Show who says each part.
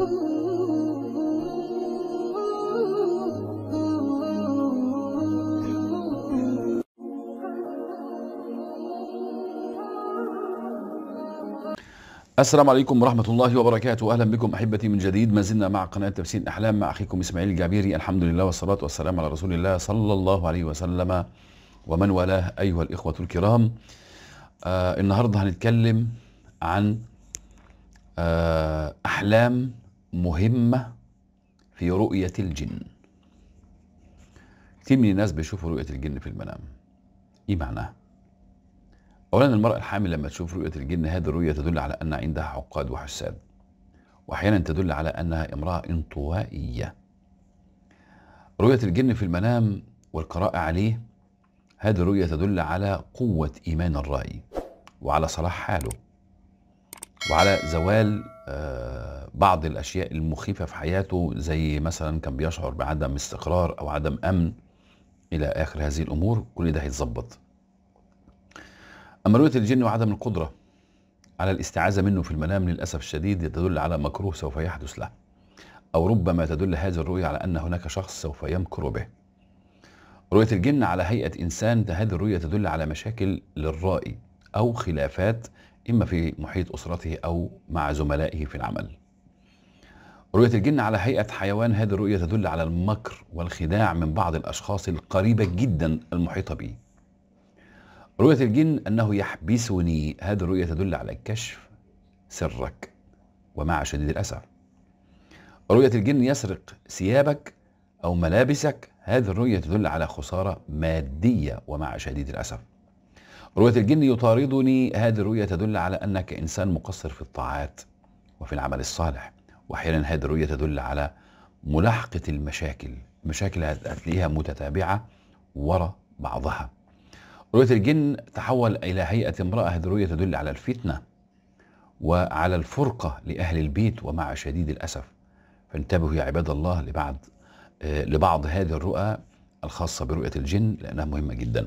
Speaker 1: السلام
Speaker 2: عليكم ورحمة الله وبركاته أهلا بكم أحبتي من جديد ما زلنا مع قناة تفسير أحلام مع أخيكم إسماعيل الجابيري الحمد لله والصلاة والسلام على رسول الله صلى الله عليه وسلم ومن والاه أيها الإخوة الكرام آه النهاردة هنتكلم عن آه أحلام مهمة في رؤية الجن كتير من الناس بيشوفوا رؤية الجن في المنام ايه معناها؟ اولا المرأة الحامل لما تشوف رؤية الجن هذه الرؤية تدل على ان عندها عقاد وحساد واحيانا تدل على انها امرأة انطوائية رؤية الجن في المنام والقراءة عليه هذه الرؤية تدل على قوة إيمان الرأي وعلى صلاح حاله وعلى زوال آه، بعض الاشياء المخيفه في حياته زي مثلا كان بيشعر بعدم استقرار او عدم امن الى اخر هذه الامور كل ده هيتظبط اما رؤيه الجن وعدم القدره على الاستعاذه منه في المنام للاسف الشديد تدل على مكروه سوف يحدث له او ربما تدل هذه الرؤيه على ان هناك شخص سوف يمكر به رؤيه الجن على هيئه انسان هذه الرؤيه تدل على مشاكل للرائي او خلافات إما في محيط أسرته أو مع زملائه في العمل رؤية الجن على هيئة حيوان هذه الرؤية تدل على المكر والخداع من بعض الأشخاص القريبة جدا المحيطة به رؤية الجن أنه يحبسني هذه الرؤية تدل على كشف سرك ومع شديد الأسف رؤية الجن يسرق ثيابك أو ملابسك هذه الرؤية تدل على خسارة مادية ومع شديد الأسف رؤية الجن يطاردني هذه الرؤية تدل على أنك إنسان مقصر في الطاعات وفي العمل الصالح وأحيانا هذه الرؤية تدل على ملاحقة المشاكل مشاكل هتلاقيها متتابعة ورا بعضها رؤية الجن تحول إلى هيئة امرأة هذه الرؤية تدل على الفتنة وعلى الفرقة لأهل البيت ومع شديد الأسف فانتبهوا يا عباد الله لبعض آه، لبعض هذه الرؤى الخاصة برؤية الجن لأنها مهمة جدا